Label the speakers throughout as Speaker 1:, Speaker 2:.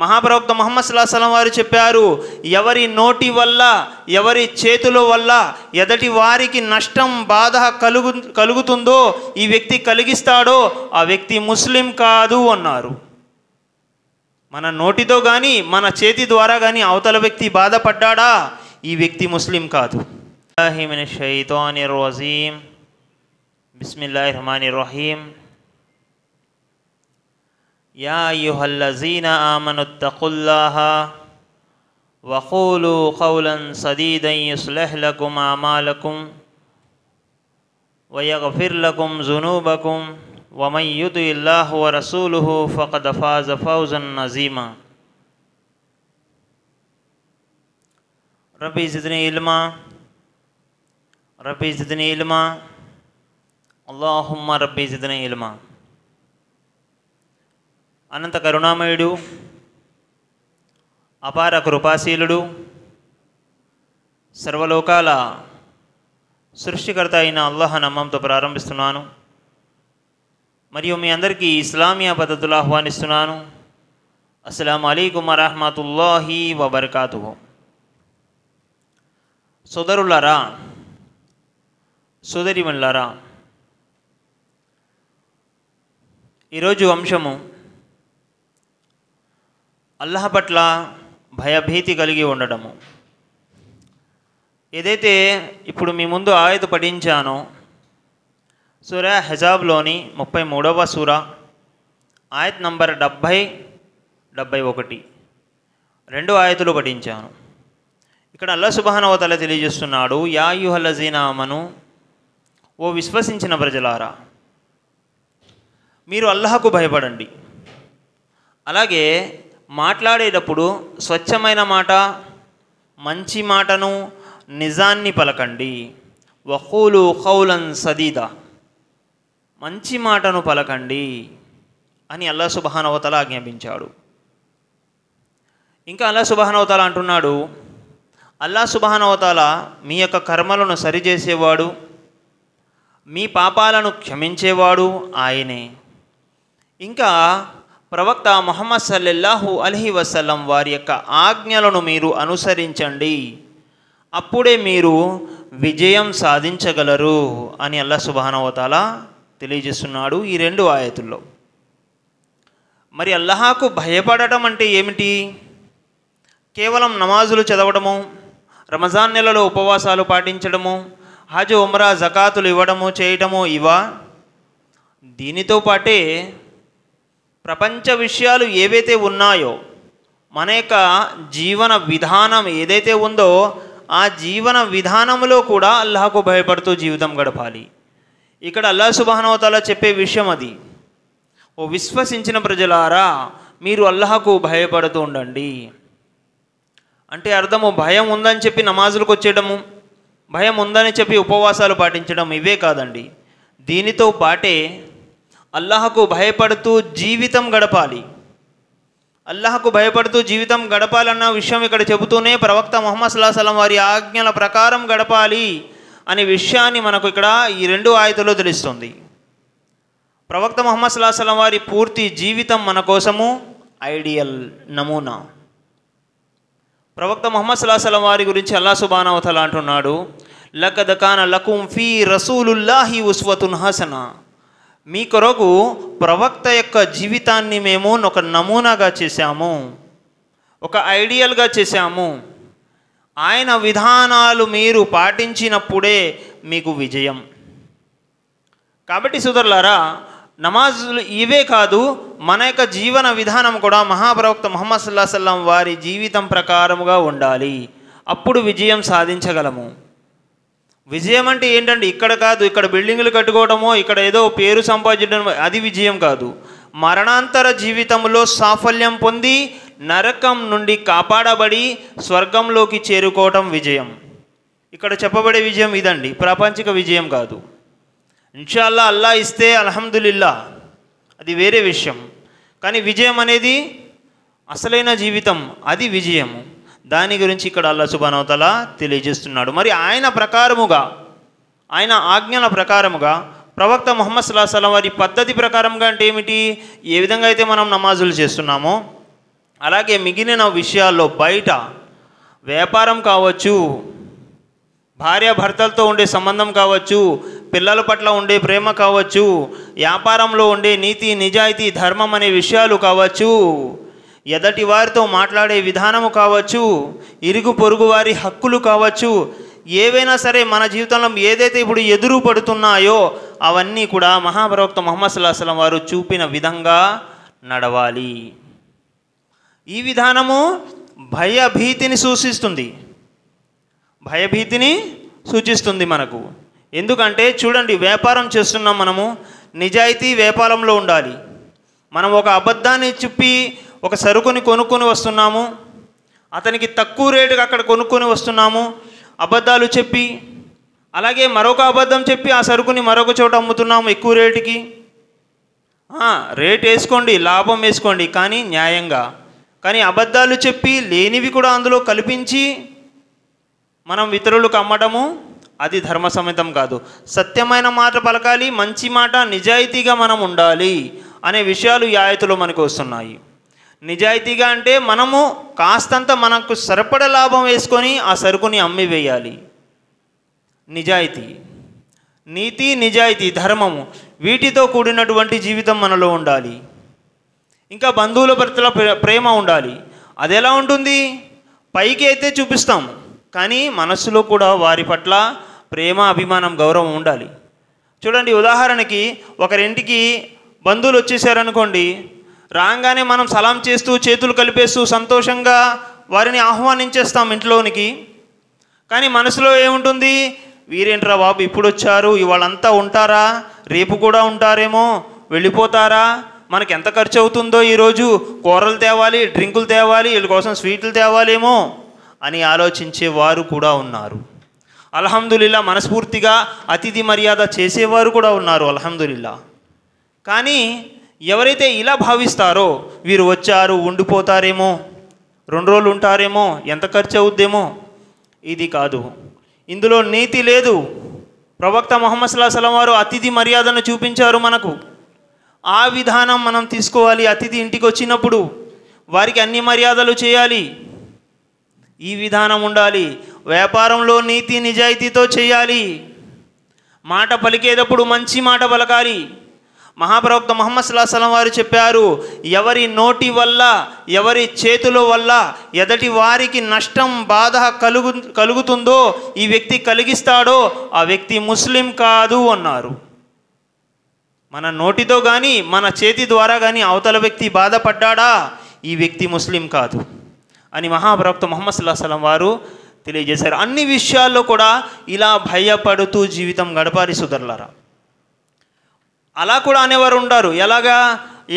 Speaker 1: మహాప్రవక్త మొహమ్మద్ సలం వారు చెప్పారు ఎవరి నోటి వల్ల ఎవరి చేతుల వల్ల ఎదటి వారికి నష్టం బాధ కలుగు కలుగుతుందో ఈ వ్యక్తి కలిగిస్తాడో ఆ వ్యక్తి ముస్లిం కాదు అన్నారు మన నోటితో కానీ మన చేతి ద్వారా కానీ అవతల వ్యక్తి బాధపడ్డాడా ఈ వ్యక్తి ముస్లిం కాదు బిస్మిల్లాహిర్ రహమాని రహీం يا أيها الذين آمنوا اتقوا الله وقولوا قولا سديدا يصلح لكم أعمالكم ويغفر لكم ذنوبكم ومن يطع الله ورسوله فقد فاز فوزا عظيما ربي زدني علما ربي زدني علما اللهم ربي زدني علما అనంత కరుణామయుడు అపార కృపాశీలుడు సర్వలోకాల సృష్టికర్త అయిన అల్లాహ నమ్మంతో ప్రారంభిస్తున్నాను మరియు మీ అందరికీ ఇస్లామియా పద్ధతులు ఆహ్వానిస్తున్నాను అస్సలం అలీకుమ రహమతుల్లాహి వబర్కాతు సోదరులారా సోదరిమల్లారా ఈరోజు అంశము అల్లహ పట్ల భయభీతి కలిగి ఉండడము ఏదైతే ఇప్పుడు మీ ముందు ఆయత పఠించానో సూర హెజాబ్లోని ముప్పై మూడవ సూర ఆయత్ నంబర్ డెబ్భై డెబ్భై ఒకటి రెండు ఆయతులు పఠించాను ఇక్కడ అల్లా సుబహానవతల తెలియజేస్తున్నాడు యా ఓ విశ్వసించిన ప్రజలారా మీరు అల్లహకు భయపడండి అలాగే మాట్లాడేటప్పుడు స్వచ్ఛమైన మాట మంచి మాటను నిజాన్ని పలకండి వహూలు హౌలన్ సదీదా మంచి మాటను పలకండి అని అల్లా సుబహానవతల ఆజ్ఞాపించాడు ఇంకా అల్లా సుబహానవతల అంటున్నాడు అల్లా సుబహానవతల మీ యొక్క కర్మలను సరిచేసేవాడు మీ పాపాలను క్షమించేవాడు ఆయనే ఇంకా ప్రవక్త మొహమ్మద్ సల్లెల్లాహు అలహి వసలం వారి యొక్క ఆజ్ఞలను మీరు అనుసరించండి అప్పుడే మీరు విజయం సాధించగలరు అని అల్లా సుబానవతాల తెలియజేస్తున్నాడు ఈ రెండు ఆయతుల్లో మరి అల్లహాకు భయపడటం అంటే ఏమిటి కేవలం నమాజులు చదవడము రమజాన్ నెలలో ఉపవాసాలు పాటించడము హజ్ ఉమ్రా జకాతులు ఇవ్వడము చేయటము ఇవా దీనితో పాటే ప్రపంచ విషయాలు ఏవైతే ఉన్నాయో మన యొక్క జీవన విధానం ఏదైతే ఉందో ఆ జీవన విధానంలో కూడా అల్లాహకు భయపడుతూ జీవితం గడపాలి ఇక్కడ అల్లా సుబానవతాల చెప్పే విషయం అది ఓ విశ్వసించిన ప్రజలారా మీరు అల్లాహకు భయపడుతూ ఉండండి అంటే అర్థము భయం ఉందని చెప్పి నమాజులకు వచ్చేయడము భయం ఉందని చెప్పి ఉపవాసాలు పాటించడం ఇవే కాదండి దీనితో పాటే అల్లాహకు భయపడుతూ జీవితం గడపాలి అల్లాహకు భయపడుతూ జీవితం గడపాలన్న విషయం ఇక్కడ చెబుతూనే ప్రవక్త మొహమ్మద్ సలం వారి ఆజ్ఞల ప్రకారం గడపాలి అనే విషయాన్ని మనకు ఇక్కడ ఈ రెండు ఆయతలో తెలుస్తుంది ప్రవక్త మొహమ్మద్ సలం వారి పూర్తి జీవితం మన కోసము ఐడియల్ నమూనా ప్రవక్త మొహమ్మద్ సలం వారి గురించి అల్లా సుబానావతల అంటున్నాడు దకాన లకుం ఫీ రసూలుల్లాహి ఉస్వతున్ హసనా మీ కొరకు ప్రవక్త యొక్క జీవితాన్ని మేము ఒక నమూనాగా చేశాము ఒక ఐడియల్గా చేశాము ఆయన విధానాలు మీరు పాటించినప్పుడే మీకు విజయం కాబట్టి సోదరులారా నమాజులు ఇవే కాదు మన యొక్క జీవన విధానం కూడా మహాప్రవక్త మొహమ్మద్ సల్లాహ సల్లం వారి జీవితం ప్రకారముగా ఉండాలి అప్పుడు విజయం సాధించగలము విజయం అంటే ఏంటంటే ఇక్కడ కాదు ఇక్కడ బిల్డింగులు కట్టుకోవడమో ఇక్కడ ఏదో పేరు సంపాదించడం అది విజయం కాదు మరణాంతర జీవితంలో సాఫల్యం పొంది నరకం నుండి కాపాడబడి స్వర్గంలోకి చేరుకోవటం విజయం ఇక్కడ చెప్పబడే విజయం ఇదండి ప్రాపంచిక విజయం కాదు ఇన్షాల్లా అల్లా ఇస్తే అల్హమ్దుల్లా అది వేరే విషయం కానీ విజయం అనేది అసలైన జీవితం అది విజయము దాని గురించి ఇక్కడ అల్లా సుబానవతల తెలియజేస్తున్నాడు మరి ఆయన ప్రకారముగా ఆయన ఆజ్ఞల ప్రకారముగా ప్రవక్త మొహమ్మద్ సుల్లాహల వారి పద్ధతి ప్రకారంగా అంటే ఏమిటి ఏ విధంగా అయితే మనం నమాజులు చేస్తున్నామో అలాగే మిగిలిన విషయాల్లో బయట వ్యాపారం కావచ్చు భార్యాభర్తలతో ఉండే సంబంధం కావచ్చు పిల్లల పట్ల ఉండే ప్రేమ కావచ్చు వ్యాపారంలో ఉండే నీతి నిజాయితీ ధర్మం అనే విషయాలు కావచ్చు ఎదటి వారితో మాట్లాడే విధానము కావచ్చు ఇరుగు పొరుగు వారి హక్కులు కావచ్చు ఏవైనా సరే మన జీవితంలో ఏదైతే ఇప్పుడు ఎదురు పడుతున్నాయో అవన్నీ కూడా మహాప్రవక్త మొహమ్మద్ సలం వారు చూపిన విధంగా నడవాలి ఈ విధానము భయభీతిని సూచిస్తుంది భయభీతిని సూచిస్తుంది మనకు ఎందుకంటే చూడండి వ్యాపారం చేస్తున్నాం మనము నిజాయితీ వ్యాపారంలో ఉండాలి మనం ఒక అబద్ధాన్ని చెప్పి ఒక సరుకుని కొనుక్కొని వస్తున్నాము అతనికి తక్కువ రేటుకి అక్కడ కొనుక్కొని వస్తున్నాము అబద్ధాలు చెప్పి అలాగే మరొక అబద్ధం చెప్పి ఆ సరుకుని మరొక చోట అమ్ముతున్నాము ఎక్కువ రేటుకి రేట్ వేసుకోండి లాభం వేసుకోండి కానీ న్యాయంగా కానీ అబద్ధాలు చెప్పి లేనివి కూడా అందులో కల్పించి మనం ఇతరులకు అమ్మడము అది సమితం కాదు సత్యమైన మాట పలకాలి మంచి మాట నిజాయితీగా మనం ఉండాలి అనే విషయాలు యాయతులు మనకు వస్తున్నాయి నిజాయితీగా అంటే మనము కాస్తంత మనకు సరిపడ లాభం వేసుకొని ఆ సరుకుని అమ్మి వేయాలి నిజాయితీ నీతి నిజాయితీ ధర్మము వీటితో కూడినటువంటి జీవితం మనలో ఉండాలి ఇంకా బంధువుల పట్ల ప్రేమ ఉండాలి అది ఎలా ఉంటుంది పైకి అయితే చూపిస్తాం కానీ మనస్సులో కూడా వారి పట్ల ప్రేమ అభిమానం గౌరవం ఉండాలి చూడండి ఉదాహరణకి ఒకరింటికి బంధువులు వచ్చేసారనుకోండి రాగానే మనం సలాం చేస్తూ చేతులు కలిపేస్తూ సంతోషంగా వారిని ఆహ్వానించేస్తాం ఇంట్లోనికి కానీ మనసులో ఏముంటుంది వీరేంట్రా బాబు ఇప్పుడు వచ్చారు ఇవాళంతా ఉంటారా రేపు కూడా ఉంటారేమో వెళ్ళిపోతారా మనకి ఎంత ఖర్చు అవుతుందో ఈరోజు కూరలు తేవాలి డ్రింకులు తేవాలి వీళ్ళ కోసం స్వీట్లు తేవాలేమో అని ఆలోచించే వారు కూడా ఉన్నారు అల్హమ్దుల్లా మనస్ఫూర్తిగా అతిథి మర్యాద చేసేవారు కూడా ఉన్నారు అల్హమ్దుల్లా కానీ ఎవరైతే ఇలా భావిస్తారో వీరు వచ్చారు ఉండిపోతారేమో రెండు రోజులు ఉంటారేమో ఎంత ఖర్చు అవుద్దేమో ఇది కాదు ఇందులో నీతి లేదు ప్రవక్త మొహమ్మద్ సల్లాహం వారు అతిథి మర్యాదను చూపించారు మనకు ఆ విధానం మనం తీసుకోవాలి అతిథి ఇంటికి వచ్చినప్పుడు వారికి అన్ని మర్యాదలు చేయాలి ఈ విధానం ఉండాలి వ్యాపారంలో నీతి నిజాయితీతో చేయాలి మాట పలికేటప్పుడు మంచి మాట పలకాలి మహాప్రవక్త మొహమ్మద్ సలం వారు చెప్పారు ఎవరి నోటి వల్ల ఎవరి చేతుల వల్ల ఎదటి వారికి నష్టం బాధ కలుగు కలుగుతుందో ఈ వ్యక్తి కలిగిస్తాడో ఆ వ్యక్తి ముస్లిం కాదు అన్నారు మన నోటితో కానీ మన చేతి ద్వారా కానీ అవతల వ్యక్తి బాధపడ్డాడా ఈ వ్యక్తి ముస్లిం కాదు అని మహాప్రవక్త మొహమ్మద్ సలం వారు తెలియజేశారు అన్ని విషయాల్లో కూడా ఇలా భయపడుతూ జీవితం గడపాలి సుధర్లరా అలా కూడా అనేవారు ఉండారు ఎలాగా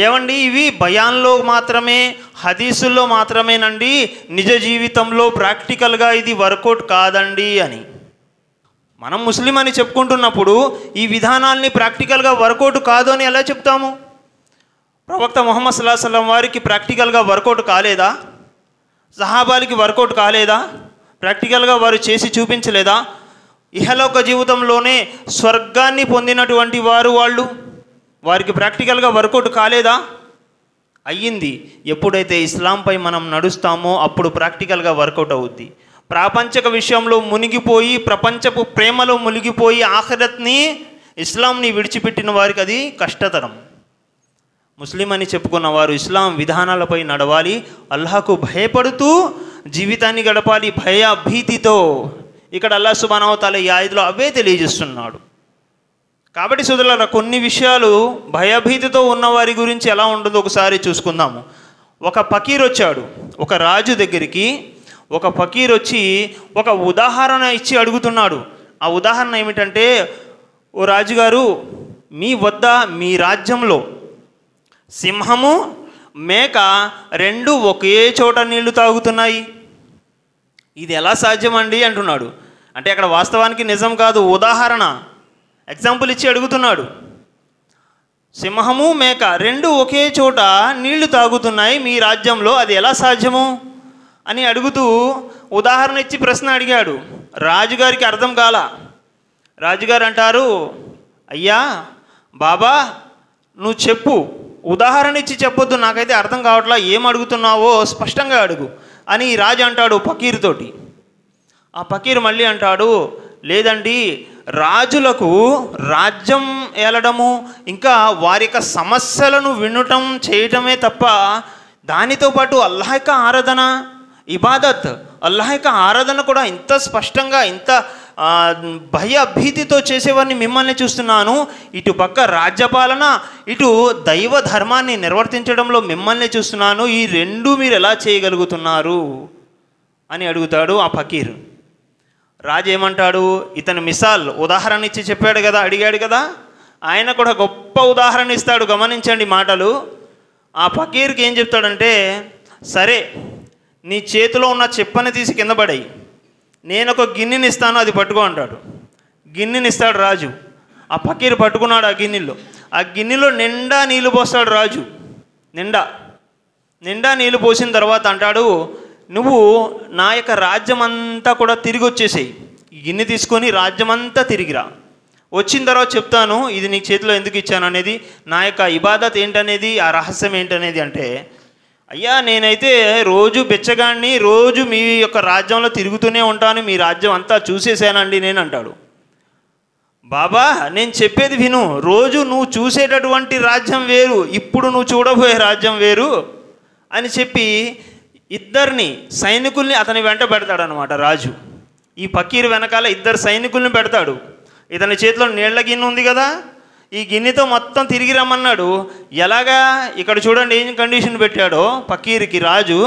Speaker 1: ఏమండి ఇవి భయాల్లో మాత్రమే హదీసుల్లో మాత్రమేనండి నిజ జీవితంలో ప్రాక్టికల్గా ఇది వర్కౌట్ కాదండి అని మనం ముస్లిం అని చెప్పుకుంటున్నప్పుడు ఈ విధానాల్ని ప్రాక్టికల్గా వర్కౌట్ కాదు అని ఎలా చెప్తాము ప్రవక్త మొహమ్మద్ సలం వారికి ప్రాక్టికల్గా వర్కౌట్ కాలేదా సహాబాలకి వర్కౌట్ కాలేదా ప్రాక్టికల్గా వారు చేసి చూపించలేదా ఇహలోక జీవితంలోనే స్వర్గాన్ని పొందినటువంటి వారు వాళ్ళు వారికి ప్రాక్టికల్గా వర్కౌట్ కాలేదా అయ్యింది ఎప్పుడైతే ఇస్లాంపై మనం నడుస్తామో అప్పుడు ప్రాక్టికల్గా వర్కౌట్ అవుద్ది ప్రాపంచక విషయంలో మునిగిపోయి ప్రపంచపు ప్రేమలో మునిగిపోయి ఆఖరత్ని ఇస్లాంని విడిచిపెట్టిన వారికి అది కష్టతరం ముస్లిం అని చెప్పుకున్న వారు ఇస్లాం విధానాలపై నడవాలి అల్లాహకు భయపడుతూ జీవితాన్ని గడపాలి భయ భీతితో ఇక్కడ అల్లా సుబానవతాల ఈ ఆయుధలో అవే తెలియజేస్తున్నాడు కాబట్టి సుధులర కొన్ని విషయాలు భయభీతితో ఉన్నవారి గురించి ఎలా ఉండదో ఒకసారి చూసుకుందాము ఒక ఫకీర్ వచ్చాడు ఒక రాజు దగ్గరికి ఒక ఫకీర్ వచ్చి ఒక ఉదాహరణ ఇచ్చి అడుగుతున్నాడు ఆ ఉదాహరణ ఏమిటంటే ఓ రాజుగారు మీ వద్ద మీ రాజ్యంలో సింహము మేక రెండు ఒకే చోట నీళ్లు తాగుతున్నాయి ఇది ఎలా సాధ్యమండి అంటున్నాడు అంటే అక్కడ వాస్తవానికి నిజం కాదు ఉదాహరణ ఎగ్జాంపుల్ ఇచ్చి అడుగుతున్నాడు సింహము మేక రెండు ఒకే చోట నీళ్లు తాగుతున్నాయి మీ రాజ్యంలో అది ఎలా సాధ్యము అని అడుగుతూ ఉదాహరణ ఇచ్చి ప్రశ్న అడిగాడు రాజుగారికి అర్థం కాల రాజుగారు అంటారు అయ్యా బాబా నువ్వు చెప్పు ఉదాహరణ ఇచ్చి చెప్పొద్దు నాకైతే అర్థం కావట్లా ఏం అడుగుతున్నావో స్పష్టంగా అడుగు అని రాజు అంటాడు పకీరుతోటి ఆ పకీర్ మళ్ళీ అంటాడు లేదండి రాజులకు రాజ్యం ఏలడము ఇంకా వారి యొక్క సమస్యలను వినటం చేయటమే తప్ప దానితో పాటు అల్లాహిక యొక్క ఆరాధన ఇబాదత్ అల్లాహ్ యొక్క ఆరాధన కూడా ఇంత స్పష్టంగా ఇంత భీతితో చేసేవారిని మిమ్మల్ని చూస్తున్నాను ఇటు పక్క రాజ్యపాలన ఇటు దైవ ధర్మాన్ని నిర్వర్తించడంలో మిమ్మల్ని చూస్తున్నాను ఈ రెండు మీరు ఎలా చేయగలుగుతున్నారు అని అడుగుతాడు ఆ ఫకీర్ రాజు ఏమంటాడు ఇతను మిసాల్ ఉదాహరణ ఇచ్చి చెప్పాడు కదా అడిగాడు కదా ఆయన కూడా గొప్ప ఉదాహరణ ఇస్తాడు గమనించండి మాటలు ఆ ఫకీర్కి ఏం చెప్తాడంటే సరే నీ చేతిలో ఉన్న చెప్పని తీసి కింద పడేయి నేను ఒక గిన్నెని ఇస్తాను అది పట్టుకో అంటాడు గిన్నెని ఇస్తాడు రాజు ఆ ఫకీర్ పట్టుకున్నాడు ఆ గిన్నెలో ఆ గిన్నెలో నిండా నీళ్లు పోస్తాడు రాజు నిండా నిండా నీళ్లు పోసిన తర్వాత అంటాడు నువ్వు నా యొక్క రాజ్యం అంతా కూడా తిరిగి వచ్చేసేయి గిన్నె తీసుకొని రాజ్యం అంతా తిరిగిరా వచ్చిన తర్వాత చెప్తాను ఇది నీ చేతిలో ఎందుకు ఇచ్చాను అనేది నా యొక్క ఇబాదత్ ఏంటనేది ఆ రహస్యం ఏంటనేది అంటే అయ్యా నేనైతే రోజు బెచ్చగాన్ని రోజు మీ యొక్క రాజ్యంలో తిరుగుతూనే ఉంటాను మీ రాజ్యం అంతా చూసేసానండి నేను అంటాడు బాబా నేను చెప్పేది విను రోజు నువ్వు చూసేటటువంటి రాజ్యం వేరు ఇప్పుడు నువ్వు చూడబోయే రాజ్యం వేరు అని చెప్పి ఇద్దరిని సైనికుల్ని అతని వెంట అనమాట రాజు ఈ పక్కీరు వెనకాల ఇద్దరు సైనికుల్ని పెడతాడు ఇతని చేతిలో నీళ్ల గిన్నె ఉంది కదా ఈ గిన్నెతో మొత్తం తిరిగి రమ్మన్నాడు ఎలాగా ఇక్కడ చూడండి ఏం కండిషన్ పెట్టాడో పక్కీరికి రాజు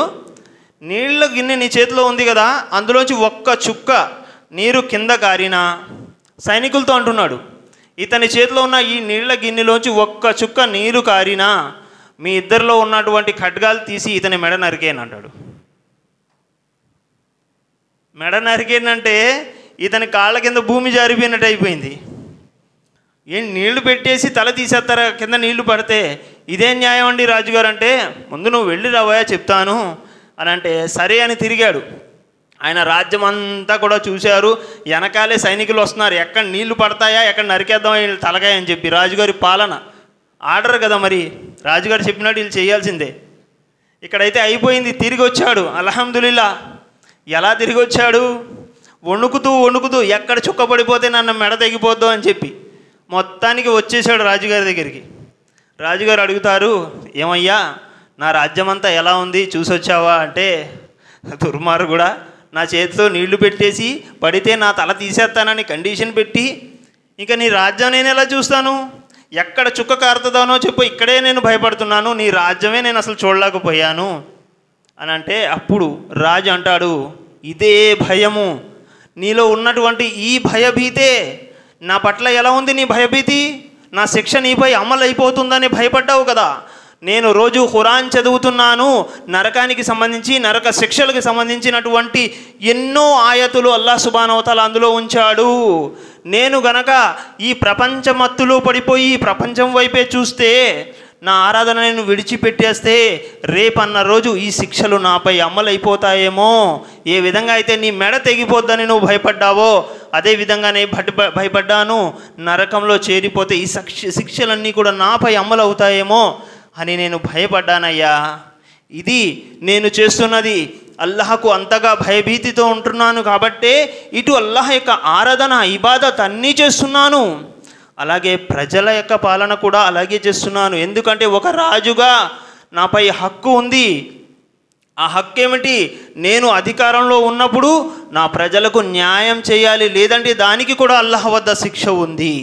Speaker 1: నీళ్ళ గిన్నె నీ చేతిలో ఉంది కదా అందులోంచి ఒక్క చుక్క నీరు కింద కారినా సైనికులతో అంటున్నాడు ఇతని చేతిలో ఉన్న ఈ నీళ్ల గిన్నెలోంచి ఒక్క చుక్క నీరు కారినా మీ ఇద్దరిలో ఉన్నటువంటి ఖడ్గాలు తీసి ఇతని మెడ నరికేయను అంటాడు మెడ నరికేనంటే ఇతని కాళ్ళ కింద భూమి జారిపోయినట్టు అయిపోయింది ఏం నీళ్లు పెట్టేసి తల తీసేస్తారా కింద నీళ్లు పడితే ఇదేం న్యాయం అండి రాజుగారు అంటే ముందు నువ్వు వెళ్ళి రావయా చెప్తాను అని అంటే సరే అని తిరిగాడు ఆయన రాజ్యం అంతా కూడా చూశారు వెనకాలే సైనికులు వస్తున్నారు ఎక్కడ నీళ్లు పడతాయా ఎక్కడ నరికేద్దాం వీళ్ళు అని చెప్పి రాజుగారి పాలన ఆర్డర్ కదా మరి రాజుగారు చెప్పినట్టు వీళ్ళు చేయాల్సిందే ఇక్కడైతే అయిపోయింది తిరిగి వచ్చాడు అల్హమ్దుల్లా ఎలా తిరిగి వచ్చాడు వణుకుతూ వణుకుతూ ఎక్కడ చుక్క పడిపోతే నన్ను మెడ తెగిపోద్దు అని చెప్పి మొత్తానికి వచ్చేసాడు రాజుగారి దగ్గరికి రాజుగారు అడుగుతారు ఏమయ్యా నా రాజ్యమంతా ఎలా ఉంది చూసొచ్చావా అంటే దుర్మారు కూడా నా చేతితో నీళ్లు పెట్టేసి పడితే నా తల తీసేస్తానని కండిషన్ పెట్టి ఇంకా నీ రాజ్యం నేను ఎలా చూస్తాను ఎక్కడ చుక్క కారుతుందోనో చెప్పు ఇక్కడే నేను భయపడుతున్నాను నీ రాజ్యమే నేను అసలు చూడలేకపోయాను అని అంటే అప్పుడు రాజు అంటాడు ఇదే భయము నీలో ఉన్నటువంటి ఈ భయభీతే నా పట్ల ఎలా ఉంది నీ భయభీతి నా శిక్ష నీపై అమలైపోతుందని భయపడ్డావు కదా నేను రోజు ఖురాన్ చదువుతున్నాను నరకానికి సంబంధించి నరక శిక్షలకు సంబంధించినటువంటి ఎన్నో ఆయతులు అల్లా సుబానవతల అందులో ఉంచాడు నేను గనక ఈ ప్రపంచమత్తులో పడిపోయి ప్రపంచం వైపే చూస్తే నా ఆరాధన నేను విడిచిపెట్టేస్తే రేపన్న రోజు ఈ శిక్షలు నాపై అమలైపోతాయేమో ఏ విధంగా అయితే నీ మెడ తెగిపోద్దని నువ్వు భయపడ్డావో విధంగా నేను భట్ భయపడ్డాను నరకంలో చేరిపోతే ఈ శిక్ష శిక్షలన్నీ కూడా నాపై అమలవుతాయేమో అని నేను భయపడ్డానయ్యా ఇది నేను చేస్తున్నది అల్లహకు అంతగా భయభీతితో ఉంటున్నాను కాబట్టే ఇటు అల్లహ యొక్క ఆరాధన ఇబాదత్ అన్నీ చేస్తున్నాను అలాగే ప్రజల యొక్క పాలన కూడా అలాగే చేస్తున్నాను ఎందుకంటే ఒక రాజుగా నాపై హక్కు ఉంది ఆ హక్కు ఏమిటి నేను అధికారంలో ఉన్నప్పుడు నా ప్రజలకు న్యాయం చేయాలి లేదంటే దానికి కూడా అల్లహ వద్ద శిక్ష ఉంది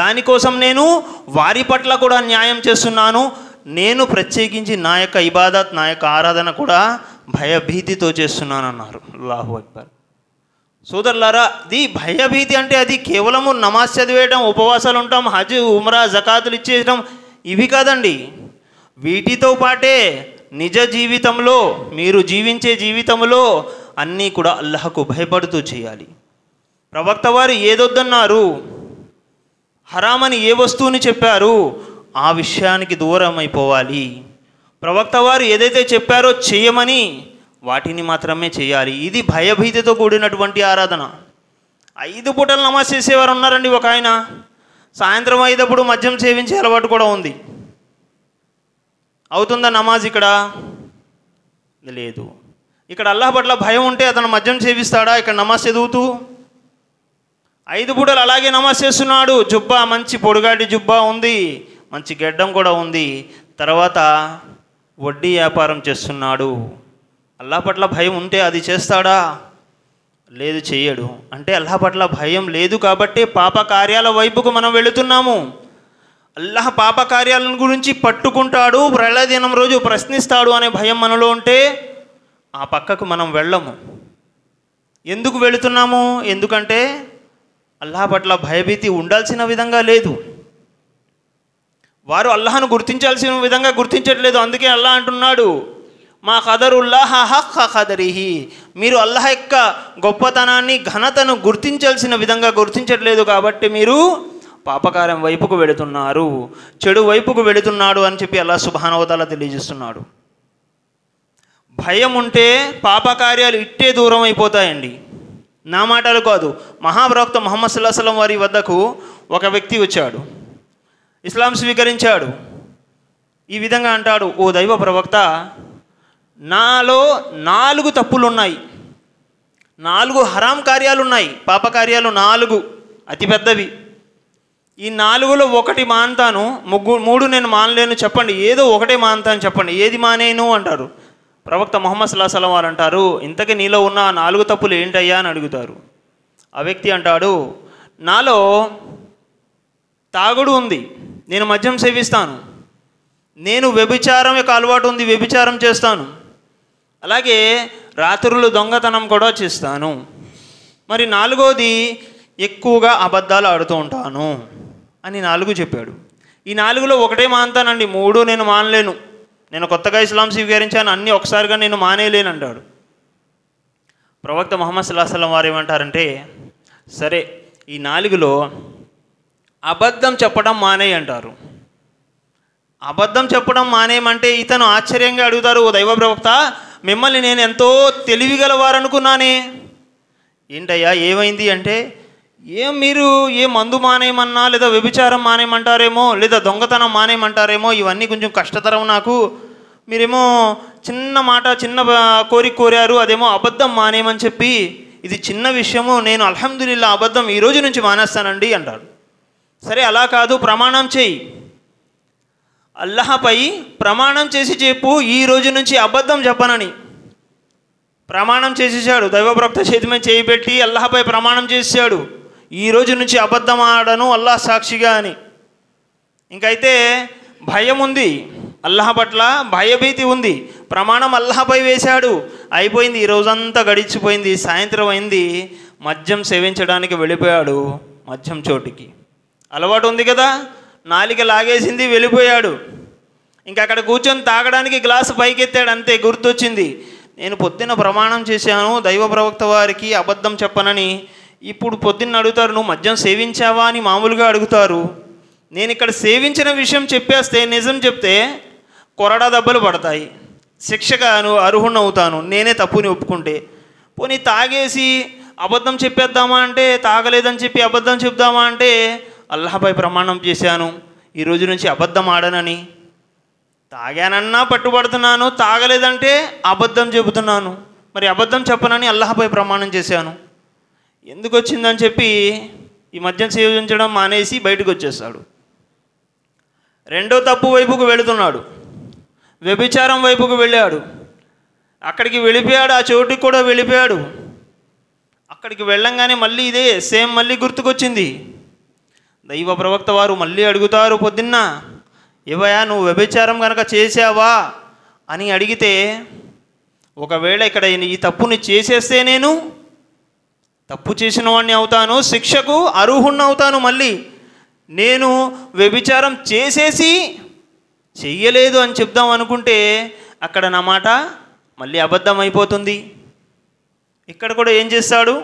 Speaker 1: దానికోసం నేను వారి పట్ల కూడా న్యాయం చేస్తున్నాను నేను ప్రత్యేకించి నా యొక్క ఇబాదత్ నా యొక్క ఆరాధన కూడా భయభీతితో చేస్తున్నాను అన్నారు అల్లాహు అక్బర్ సోదరులారా ది భయభీతి అంటే అది కేవలము నమాజ్ చదివేయడం ఉపవాసాలు ఉంటాం హజ్ ఉమ్రా జకాతులు ఇచ్చేయడం ఇవి కాదండి వీటితో పాటే నిజ జీవితంలో మీరు జీవించే జీవితంలో అన్నీ కూడా అల్లహకు భయపడుతూ చేయాలి ప్రవక్త వారు ఏదొద్దన్నారు హరామని ఏ వస్తువుని చెప్పారు ఆ విషయానికి దూరం అయిపోవాలి ప్రవక్త వారు ఏదైతే చెప్పారో చేయమని వాటిని మాత్రమే చేయాలి ఇది భయభీతితో కూడినటువంటి ఆరాధన ఐదు పూటలు నమాజ్ చేసేవారు ఉన్నారండి ఒక ఆయన సాయంత్రం అయ్యేటప్పుడు మద్యం సేవించే అలవాటు కూడా ఉంది అవుతుందా నమాజ్ ఇక్కడ లేదు ఇక్కడ అల్లాహ్ పట్ల భయం ఉంటే అతను మద్యం సేవిస్తాడా ఇక్కడ నమాజ్ చదువుతూ ఐదు బుడలు అలాగే నమాజ్ చేస్తున్నాడు జుబ్బా మంచి పొడుగాటి జుబ్బా ఉంది మంచి గెడ్డం కూడా ఉంది తర్వాత వడ్డీ వ్యాపారం చేస్తున్నాడు అల్లా పట్ల భయం ఉంటే అది చేస్తాడా లేదు చేయడు అంటే అల్లా పట్ల భయం లేదు కాబట్టి పాప కార్యాల వైపుకు మనం వెళుతున్నాము అల్లాహ పాప కార్యాల గురించి పట్టుకుంటాడు ప్రళదినం రోజు ప్రశ్నిస్తాడు అనే భయం మనలో ఉంటే ఆ పక్కకు మనం వెళ్ళము ఎందుకు వెళుతున్నాము ఎందుకంటే అల్లా పట్ల భయభీతి ఉండాల్సిన విధంగా లేదు వారు అల్లాహను గుర్తించాల్సిన విధంగా గుర్తించట్లేదు అందుకే అల్లా అంటున్నాడు మా కదరుల్లాహ హక్ మీరు అల్లాహ యొక్క గొప్పతనాన్ని ఘనతను గుర్తించాల్సిన విధంగా గుర్తించట్లేదు కాబట్టి మీరు పాపకారం వైపుకు వెళుతున్నారు చెడు వైపుకు వెళుతున్నాడు అని చెప్పి అల్లా సుభానవతాల తెలియజేస్తున్నాడు భయం ఉంటే పాపకార్యాలు ఇట్టే దూరం అయిపోతాయండి నా మాటలు కాదు మహాప్రవక్త మహమ్మద్ సలం వారి వద్దకు ఒక వ్యక్తి వచ్చాడు ఇస్లాం స్వీకరించాడు ఈ విధంగా అంటాడు ఓ దైవ ప్రవక్త నాలో నాలుగు తప్పులున్నాయి నాలుగు హరాం పాప పాపకార్యాలు నాలుగు అతిపెద్దవి ఈ నాలుగులో ఒకటి మాన్తాను ముగ్గు మూడు నేను మానలేను చెప్పండి ఏదో ఒకటే మాన్తాను చెప్పండి ఏది మానేను అంటారు ప్రవక్త మొహమ్మద్ సల్లా సలం వారు అంటారు ఇంతకీ నీలో ఉన్న నాలుగు తప్పులు ఏంటయ్యా అని అడుగుతారు ఆ వ్యక్తి అంటాడు నాలో తాగుడు ఉంది నేను మద్యం సేవిస్తాను నేను వ్యభిచారం యొక్క అలవాటు ఉంది వ్యభిచారం చేస్తాను అలాగే రాత్రులు దొంగతనం కూడా చేస్తాను మరి నాలుగోది ఎక్కువగా అబద్ధాలు ఆడుతూ ఉంటాను అని నాలుగు చెప్పాడు ఈ నాలుగులో ఒకటే మాంతానండి మూడు నేను మానలేను నేను కొత్తగా ఇస్లాం స్వీకరించాను అన్నీ ఒకసారిగా నేను మానేయలేనంటాడు ప్రవక్త మొహమ్మద్ సుల్లాహలం వారు ఏమంటారంటే సరే ఈ నాలుగులో అబద్ధం చెప్పడం మానే అంటారు అబద్ధం చెప్పడం మానేయమంటే ఇతను ఆశ్చర్యంగా అడుగుతారు ఓ దైవ ప్రవక్త మిమ్మల్ని నేను ఎంతో తెలివిగలవారనుకున్నానే ఏంటయ్యా ఏమైంది అంటే ఏం మీరు ఏ మందు మానేయమన్నా లేదా వ్యభిచారం మానేయమంటారేమో లేదా దొంగతనం మానేయమంటారేమో ఇవన్నీ కొంచెం కష్టతరం నాకు మీరేమో చిన్న మాట చిన్న కోరిక కోరారు అదేమో అబద్ధం మానేయమని చెప్పి ఇది చిన్న విషయము నేను అల్హమ్దుల్లా అబద్ధం ఈ రోజు నుంచి మానేస్తానండి అంటాడు సరే అలా కాదు ప్రమాణం చేయి అల్లహపై ప్రమాణం చేసి చెప్పు ఈ రోజు నుంచి అబద్ధం చెప్పనని ప్రమాణం చేసేసాడు దైవప్రక్త చేతి మీద చేయి అల్లహపై ప్రమాణం చేశాడు ఈ రోజు నుంచి అబద్ధం ఆడను అల్లా సాక్షిగా అని ఇంకైతే భయం ఉంది అల్లహ పట్ల భయభీతి ఉంది ప్రమాణం అల్లహపై వేశాడు అయిపోయింది ఈ రోజంతా గడిచిపోయింది సాయంత్రం అయింది మద్యం సేవించడానికి వెళ్ళిపోయాడు మద్యం చోటికి అలవాటు ఉంది కదా నాలిక లాగేసింది వెళ్ళిపోయాడు ఇంకా అక్కడ కూర్చొని తాగడానికి గ్లాసు పైకెత్తాడు అంతే గుర్తొచ్చింది నేను పొద్దున ప్రమాణం చేశాను దైవ ప్రవక్త వారికి అబద్ధం చెప్పనని ఇప్పుడు పొద్దున్న అడుగుతారు నువ్వు మద్యం సేవించావా అని మామూలుగా అడుగుతారు నేను ఇక్కడ సేవించిన విషయం చెప్పేస్తే నిజం చెప్తే కొరడా దెబ్బలు పడతాయి శిక్షగా నువ్వు అవుతాను నేనే తప్పుని ఒప్పుకుంటే పోనీ తాగేసి అబద్ధం చెప్పేద్దామా అంటే తాగలేదని చెప్పి అబద్ధం చెప్దామా అంటే అల్లాహపై ప్రమాణం చేశాను ఈ రోజు నుంచి అబద్ధం ఆడనని తాగానన్నా పట్టుబడుతున్నాను తాగలేదంటే అబద్ధం చెబుతున్నాను మరి అబద్ధం చెప్పనని అల్లాహపై ప్రమాణం చేశాను ఎందుకు వచ్చిందని చెప్పి ఈ మద్యం సేవించడం మానేసి బయటకు వచ్చేస్తాడు రెండో తప్పు వైపుకు వెళుతున్నాడు వ్యభిచారం వైపుకు వెళ్ళాడు అక్కడికి వెళ్ళిపోయాడు ఆ చోటుకి కూడా వెళ్ళిపోయాడు అక్కడికి వెళ్ళంగానే మళ్ళీ ఇదే సేమ్ మళ్ళీ గుర్తుకొచ్చింది దైవ ప్రవక్త వారు మళ్ళీ అడుగుతారు పొద్దున్న ఇవయా నువ్వు వ్యభిచారం కనుక చేసావా అని అడిగితే ఒకవేళ ఇక్కడ ఈ తప్పుని చేసేస్తే నేను తప్పు చేసిన వాడిని అవుతాను శిక్షకు అర్హుణ్ణి అవుతాను మళ్ళీ నేను వ్యభిచారం చేసేసి చెయ్యలేదు అని చెప్దాం అనుకుంటే అక్కడ నా మాట మళ్ళీ అబద్ధం అయిపోతుంది ఇక్కడ కూడా ఏం చేస్తాడు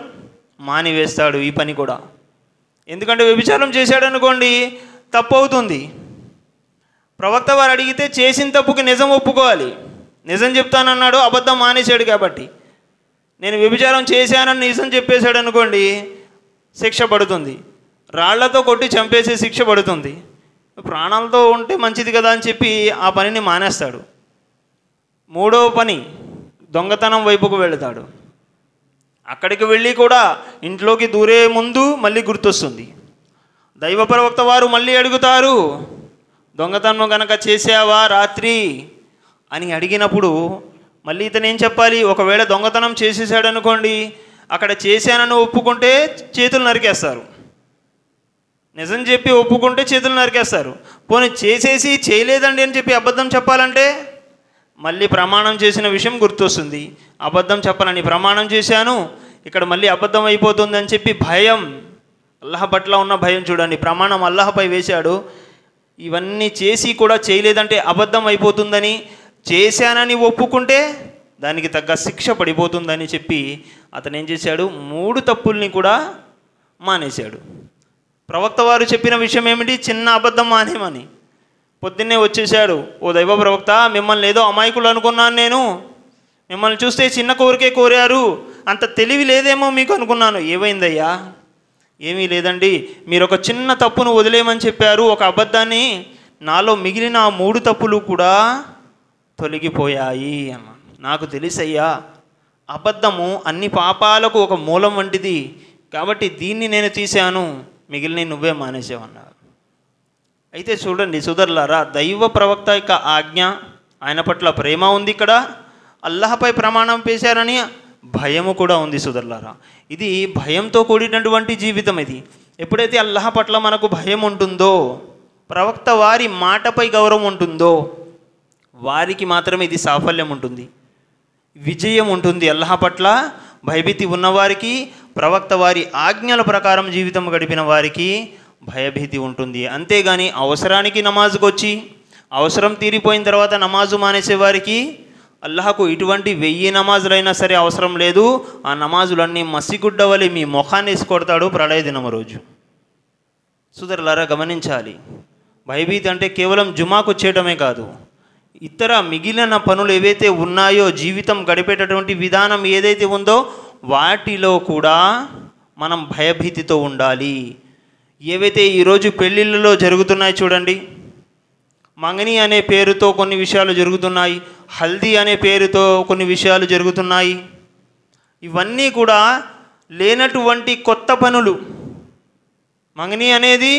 Speaker 1: మానివేస్తాడు ఈ పని కూడా ఎందుకంటే వ్యభిచారం చేశాడు అనుకోండి తప్పు అవుతుంది ప్రవక్త వారు అడిగితే చేసిన తప్పుకి నిజం ఒప్పుకోవాలి నిజం చెప్తానన్నాడు అబద్ధం మానేశాడు కాబట్టి నేను వ్యభిచారం చేశానని నిజం చెప్పేశాడు అనుకోండి శిక్ష పడుతుంది రాళ్లతో కొట్టి చంపేసి శిక్ష పడుతుంది ప్రాణాలతో ఉంటే మంచిది కదా అని చెప్పి ఆ పనిని మానేస్తాడు మూడవ పని దొంగతనం వైపుకు వెళతాడు అక్కడికి వెళ్ళి కూడా ఇంట్లోకి దూరే ముందు మళ్ళీ గుర్తొస్తుంది దైవ ప్రవక్త వారు మళ్ళీ అడుగుతారు దొంగతనం కనుక చేసావా రాత్రి అని అడిగినప్పుడు మళ్ళీ ఇతను ఏం చెప్పాలి ఒకవేళ దొంగతనం చేసేసాడు అనుకోండి అక్కడ చేశానని ఒప్పుకుంటే చేతులు నరికేస్తారు నిజం చెప్పి ఒప్పుకుంటే చేతులు నరికేస్తారు పోనీ చేసేసి చేయలేదండి అని చెప్పి అబద్ధం చెప్పాలంటే మళ్ళీ ప్రమాణం చేసిన విషయం గుర్తొస్తుంది అబద్ధం చెప్పాలని ప్రమాణం చేశాను ఇక్కడ మళ్ళీ అబద్ధం అయిపోతుంది అని చెప్పి భయం అల్లహ పట్ల ఉన్న భయం చూడండి ప్రమాణం అల్లహపై వేశాడు ఇవన్నీ చేసి కూడా చేయలేదంటే అబద్ధం అయిపోతుందని చేశానని ఒప్పుకుంటే దానికి తగ్గ శిక్ష పడిపోతుందని చెప్పి అతను ఏం చేశాడు మూడు తప్పుల్ని కూడా మానేశాడు ప్రవక్త వారు చెప్పిన విషయం ఏమిటి చిన్న అబద్ధం మానేమని పొద్దున్నే వచ్చేసాడు ఓ దైవ ప్రవక్త మిమ్మల్ని ఏదో అమాయకులు అనుకున్నాను నేను మిమ్మల్ని చూస్తే చిన్న కోరికే కోరారు అంత తెలివి లేదేమో మీకు అనుకున్నాను ఏమైందయ్యా ఏమీ లేదండి మీరు ఒక చిన్న తప్పును వదిలేయమని చెప్పారు ఒక అబద్ధాన్ని నాలో మిగిలిన ఆ మూడు తప్పులు కూడా తొలగిపోయాయి అన్న నాకు తెలిసయ్యా అబద్ధము అన్ని పాపాలకు ఒక మూలం వంటిది కాబట్టి దీన్ని నేను తీశాను మిగిలిన నువ్వే మానేసేవన్నారు అయితే చూడండి సుదర్లారా దైవ ప్రవక్త యొక్క ఆజ్ఞ ఆయన పట్ల ప్రేమ ఉంది ఇక్కడ అల్లహపై ప్రమాణం వేశారని భయము కూడా ఉంది సుదర్లారా ఇది భయంతో కూడినటువంటి జీవితం ఇది ఎప్పుడైతే అల్లహ పట్ల మనకు భయం ఉంటుందో ప్రవక్త వారి మాటపై గౌరవం ఉంటుందో వారికి మాత్రమే ఇది సాఫల్యం ఉంటుంది విజయం ఉంటుంది అల్లహ పట్ల భయభీతి ఉన్నవారికి ప్రవక్త వారి ఆజ్ఞల ప్రకారం జీవితం గడిపిన వారికి భయభీతి ఉంటుంది అంతేగాని అవసరానికి నమాజుకు వచ్చి అవసరం తీరిపోయిన తర్వాత నమాజు మానేసే వారికి అల్లహకు ఇటువంటి వెయ్యి నమాజులైనా సరే అవసరం లేదు ఆ నమాజులన్నీ మసిగుడ్డ వలె మీ ముఖాన్ని వేసుకొడతాడు ప్రళయ దినం రోజు సుదరులారా గమనించాలి భయభీతి అంటే కేవలం జుమాకు వచ్చేయటమే కాదు ఇతర మిగిలిన పనులు ఏవైతే ఉన్నాయో జీవితం గడిపేటటువంటి విధానం ఏదైతే ఉందో వాటిలో కూడా మనం భయభీతితో ఉండాలి ఏవైతే ఈరోజు పెళ్ళిళ్ళలో జరుగుతున్నాయి చూడండి మంగని అనే పేరుతో కొన్ని విషయాలు జరుగుతున్నాయి హల్దీ అనే పేరుతో కొన్ని విషయాలు జరుగుతున్నాయి ఇవన్నీ కూడా లేనటువంటి కొత్త పనులు మంగని అనేది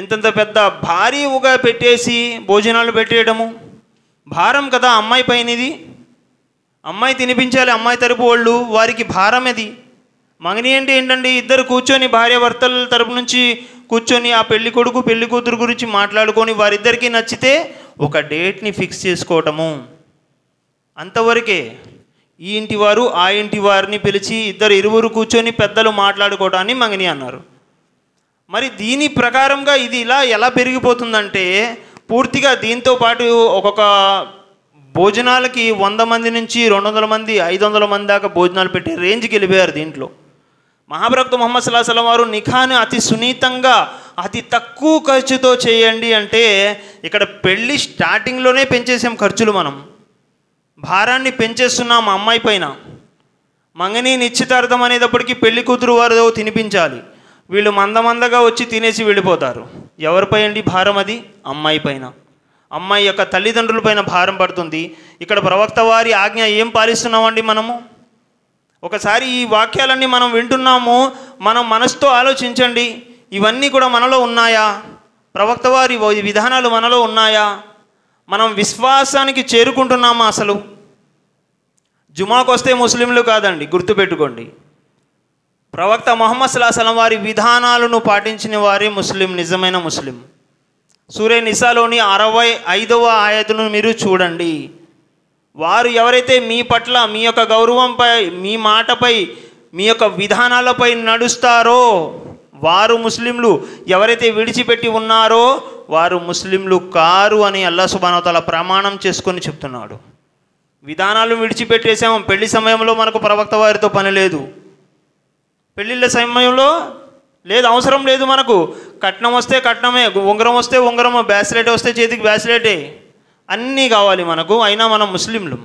Speaker 1: ఇంతంత పెద్ద భారీ ఉగా పెట్టేసి భోజనాలు పెట్టేయడము భారం కదా అమ్మాయి పైనది అమ్మాయి తినిపించాలి అమ్మాయి తరపు వాళ్ళు వారికి భారం అది మగని అంటే ఏంటండి ఇద్దరు కూర్చొని భార్యాభర్తల తరపు నుంచి కూర్చొని ఆ పెళ్లి కొడుకు పెళ్లి కూతురు గురించి మాట్లాడుకొని వారిద్దరికీ నచ్చితే ఒక డేట్ని ఫిక్స్ చేసుకోవటము అంతవరకే ఈ ఇంటి వారు ఆ ఇంటి వారిని పిలిచి ఇద్దరు ఇరువురు కూర్చొని పెద్దలు మాట్లాడుకోవడాన్ని మగని అన్నారు మరి దీని ప్రకారంగా ఇది ఇలా ఎలా పెరిగిపోతుందంటే పూర్తిగా దీంతో పాటు ఒక్కొక్క భోజనాలకి వంద మంది నుంచి రెండు వందల మంది ఐదు వందల మంది దాకా భోజనాలు పెట్టి రేంజ్కి వెళ్ళిపోయారు దీంట్లో మహాభరక్త మొహమ్మద్ సల్లాహలం వారు నిఖాను అతి సునీతంగా అతి తక్కువ ఖర్చుతో చేయండి అంటే ఇక్కడ పెళ్ళి స్టార్టింగ్లోనే పెంచేసాం ఖర్చులు మనం భారాన్ని పెంచేస్తున్నాం అమ్మాయి పైన మంగని నిశ్చితార్థం అనేటప్పటికీ పెళ్లి కూతురు వారు తినిపించాలి వీళ్ళు మందమందగా వచ్చి తినేసి వెళ్ళిపోతారు ఎవరిపై అండి భారం అది అమ్మాయి పైన అమ్మాయి యొక్క తల్లిదండ్రులపైన భారం పడుతుంది ఇక్కడ ప్రవక్త వారి ఆజ్ఞ ఏం పాలిస్తున్నామండి మనము ఒకసారి ఈ వాక్యాలన్నీ మనం వింటున్నాము మనం మనసుతో ఆలోచించండి ఇవన్నీ కూడా మనలో ఉన్నాయా ప్రవక్త వారి విధానాలు మనలో ఉన్నాయా మనం విశ్వాసానికి చేరుకుంటున్నామా అసలు జుమాకొస్తే ముస్లింలు కాదండి గుర్తుపెట్టుకోండి ప్రవక్త మొహమ్మద్ సలం వారి విధానాలను పాటించిన వారే ముస్లిం నిజమైన ముస్లిం సూర్య నిసాలోని అరవై ఐదవ ఆయతను మీరు చూడండి వారు ఎవరైతే మీ పట్ల మీ యొక్క గౌరవంపై మీ మాటపై మీ యొక్క విధానాలపై నడుస్తారో వారు ముస్లింలు ఎవరైతే విడిచిపెట్టి ఉన్నారో వారు ముస్లింలు కారు అని అల్లా సుబానవతల ప్రమాణం చేసుకొని చెప్తున్నాడు విధానాలు విడిచిపెట్టేసాము పెళ్లి సమయంలో మనకు ప్రవక్త వారితో పని లేదు పెళ్ళిళ్ళ సమయంలో లేదు అవసరం లేదు మనకు కట్నం వస్తే కట్నమే ఉంగరం వస్తే ఉంగరము బ్యాస్లెట్ వస్తే చేతికి బ్యాస్లెటే అన్నీ కావాలి మనకు అయినా మనం ముస్లింలు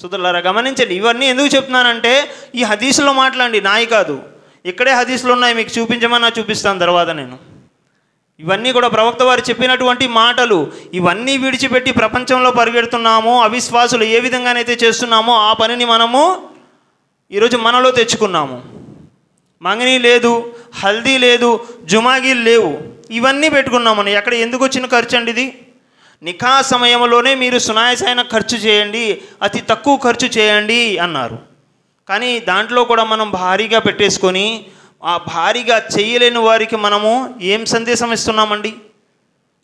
Speaker 1: సుదరులారా గమనించండి ఇవన్నీ ఎందుకు చెప్తున్నానంటే ఈ హదీసులో మాట్లాడండి నాయి కాదు ఇక్కడే హదీసులు ఉన్నాయి మీకు చూపించమన్నా చూపిస్తాను తర్వాత నేను ఇవన్నీ కూడా ప్రవక్త వారు చెప్పినటువంటి మాటలు ఇవన్నీ విడిచిపెట్టి ప్రపంచంలో పరిగెడుతున్నాము అవిశ్వాసులు ఏ విధంగానైతే చేస్తున్నామో ఆ పనిని మనము ఈరోజు మనలో తెచ్చుకున్నాము మంగనీ లేదు హల్దీ లేదు జుమాగీలు లేవు ఇవన్నీ పెట్టుకున్నాం మనం ఎక్కడ ఎందుకు వచ్చిన ఖర్చు అండి ఇది నిఖా సమయంలోనే మీరు సునాయాసైన ఖర్చు చేయండి అతి తక్కువ ఖర్చు చేయండి అన్నారు కానీ దాంట్లో కూడా మనం భారీగా పెట్టేసుకొని ఆ భారీగా చేయలేని వారికి మనము ఏం సందేశం ఇస్తున్నామండి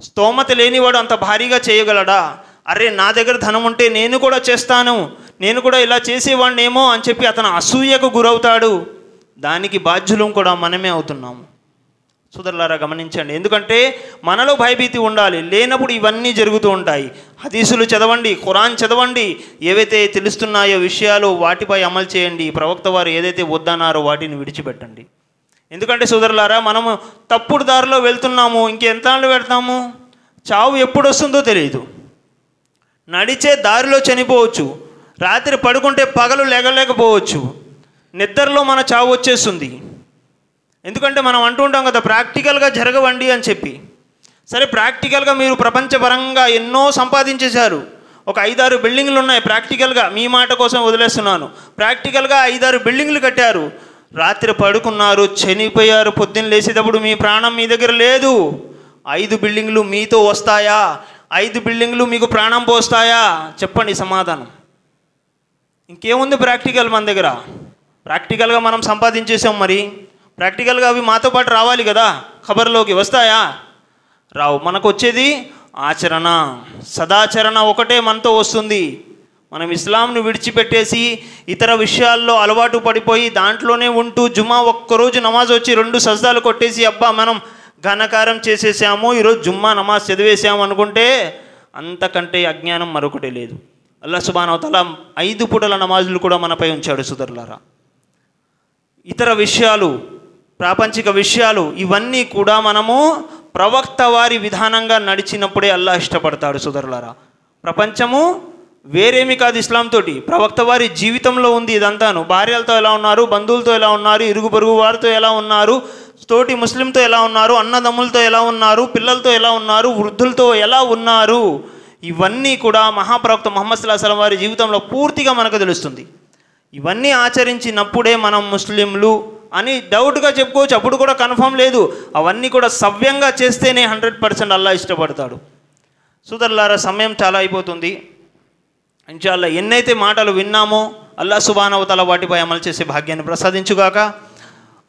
Speaker 1: స్తోమత లేనివాడు అంత భారీగా చేయగలడా అరే నా దగ్గర ధనం ఉంటే నేను కూడా చేస్తాను నేను కూడా ఇలా చేసేవాడినేమో అని చెప్పి అతను అసూయకు గురవుతాడు దానికి బాధ్యులం కూడా మనమే అవుతున్నాము సుదర్లారా గమనించండి ఎందుకంటే మనలో భయభీతి ఉండాలి లేనప్పుడు ఇవన్నీ జరుగుతూ ఉంటాయి హదీసులు చదవండి ఖురాన్ చదవండి ఏవైతే తెలుస్తున్నాయో విషయాలు వాటిపై అమలు చేయండి ప్రవక్త వారు ఏదైతే వద్దన్నారో వాటిని విడిచిపెట్టండి ఎందుకంటే సుదర్లారా మనము తప్పుడు దారిలో వెళ్తున్నాము ఇంకెంతలో పెడతాము చావు ఎప్పుడు వస్తుందో తెలియదు నడిచే దారిలో చనిపోవచ్చు రాత్రి పడుకుంటే పగలు లేగలేకపోవచ్చు నిద్రలో మన చావు వచ్చేస్తుంది ఎందుకంటే మనం అంటూ ఉంటాం కదా ప్రాక్టికల్గా జరగవండి అని చెప్పి సరే ప్రాక్టికల్గా మీరు ప్రపంచపరంగా ఎన్నో సంపాదించేశారు ఒక ఐదారు బిల్డింగ్లు ఉన్నాయి ప్రాక్టికల్గా మీ మాట కోసం వదిలేస్తున్నాను ప్రాక్టికల్గా ఐదారు బిల్డింగ్లు కట్టారు రాత్రి పడుకున్నారు చనిపోయారు పొద్దున్న లేచేటప్పుడు మీ ప్రాణం మీ దగ్గర లేదు ఐదు బిల్డింగ్లు మీతో వస్తాయా ఐదు బిల్డింగ్లు మీకు ప్రాణం పోస్తాయా చెప్పండి సమాధానం ఇంకేముంది ప్రాక్టికల్ మన దగ్గర ప్రాక్టికల్గా మనం సంపాదించేసాం మరి ప్రాక్టికల్గా అవి మాతో పాటు రావాలి కదా ఖబర్లోకి వస్తాయా రావు మనకు వచ్చేది ఆచరణ సదాచరణ ఒకటే మనతో వస్తుంది మనం ఇస్లాంను విడిచిపెట్టేసి ఇతర విషయాల్లో అలవాటు పడిపోయి దాంట్లోనే ఉంటూ జుమా ఒక్కరోజు నమాజ్ వచ్చి రెండు సజ్జాలు కొట్టేసి అబ్బా మనం ఘనకారం చేసేసాము ఈరోజు జుమ్మా నమాజ్ చదివేసాము అనుకుంటే అంతకంటే అజ్ఞానం మరొకటి లేదు అల్లా సుబాన్ అవతల ఐదు పూటల నమాజులు కూడా మనపై ఉంచాడు సుదర్లారా ఇతర విషయాలు ప్రాపంచిక విషయాలు ఇవన్నీ కూడా మనము ప్రవక్త వారి విధానంగా నడిచినప్పుడే అల్లా ఇష్టపడతాడు సోదరులారా ప్రపంచము వేరేమి కాదు ఇస్లాం తోటి ప్రవక్త వారి జీవితంలో ఉంది ఇదంతాను భార్యలతో ఎలా ఉన్నారు బంధువులతో ఎలా ఉన్నారు ఇరుగు పొరుగు వారితో ఎలా ఉన్నారు తోటి ముస్లింతో ఎలా ఉన్నారు అన్నదమ్ములతో ఎలా ఉన్నారు పిల్లలతో ఎలా ఉన్నారు వృద్ధులతో ఎలా ఉన్నారు ఇవన్నీ కూడా మహాప్రవక్త మొహమ్మద్ సుల్లాహ్ వారి జీవితంలో పూర్తిగా మనకు తెలుస్తుంది ఇవన్నీ ఆచరించినప్పుడే మనం ముస్లింలు అని డౌట్గా చెప్పుకోవచ్చు అప్పుడు కూడా కన్ఫర్మ్ లేదు అవన్నీ కూడా సవ్యంగా చేస్తేనే హండ్రెడ్ పర్సెంట్ అల్లా ఇష్టపడతాడు సుదర్లారా సమయం చాలా అయిపోతుంది ఇన్షాల్లా ఎన్నైతే మాటలు విన్నామో అల్లా సుభానవతల వాటిపై అమలు చేసే భాగ్యాన్ని ప్రసాదించుగాక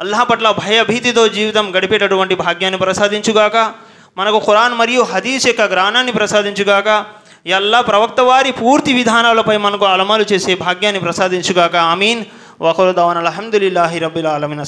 Speaker 1: అల్లా పట్ల భయభీతితో జీవితం గడిపేటటువంటి భాగ్యాన్ని ప్రసాదించుగాక మనకు ఖురాన్ మరియు హదీస్ యొక్క జ్ఞానాన్ని ప్రసాదించుగాక ఎల్లా ప్రవక్త వారి పూర్తి విధానాలపై మనకు అలమాలు చేసే భాగ్యాన్ని ప్రసాదించుగాక ఆమీన్ వకరు దవన్ అలహదుల్లాహి రబుల్ ఆలమిన్